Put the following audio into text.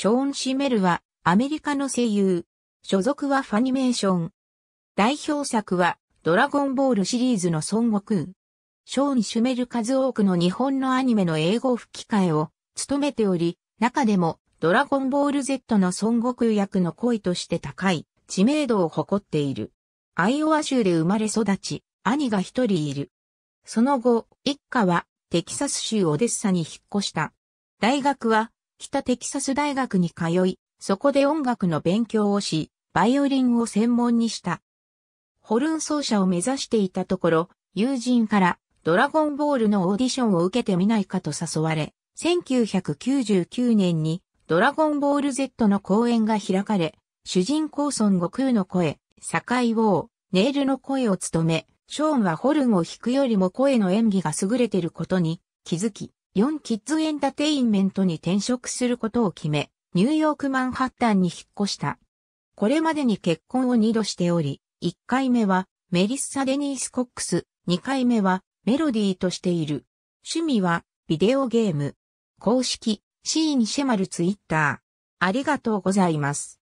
ショーン・シメルはアメリカの声優。所属はファニメーション。代表作はドラゴンボールシリーズの孫悟空。ショーン・シュメル数多くの日本のアニメの英語吹き替えを務めており、中でもドラゴンボール Z の孫悟空役の声として高い知名度を誇っている。アイオワ州で生まれ育ち、兄が一人いる。その後、一家はテキサス州オデッサに引っ越した。大学は北テキサス大学に通い、そこで音楽の勉強をし、バイオリンを専門にした。ホルン奏者を目指していたところ、友人からドラゴンボールのオーディションを受けてみないかと誘われ、1999年にドラゴンボール Z の公演が開かれ、主人公孫悟空の声、堺王、ネイルの声を務め、ショーンはホルンを弾くよりも声の演技が優れていることに気づき、4キッズエンタテインメントに転職することを決め、ニューヨークマンハッタンに引っ越した。これまでに結婚を2度しており、1回目はメリッサ・デニース・コックス、2回目はメロディーとしている。趣味はビデオゲーム。公式、シーン・シェマルツイッター。ありがとうございます。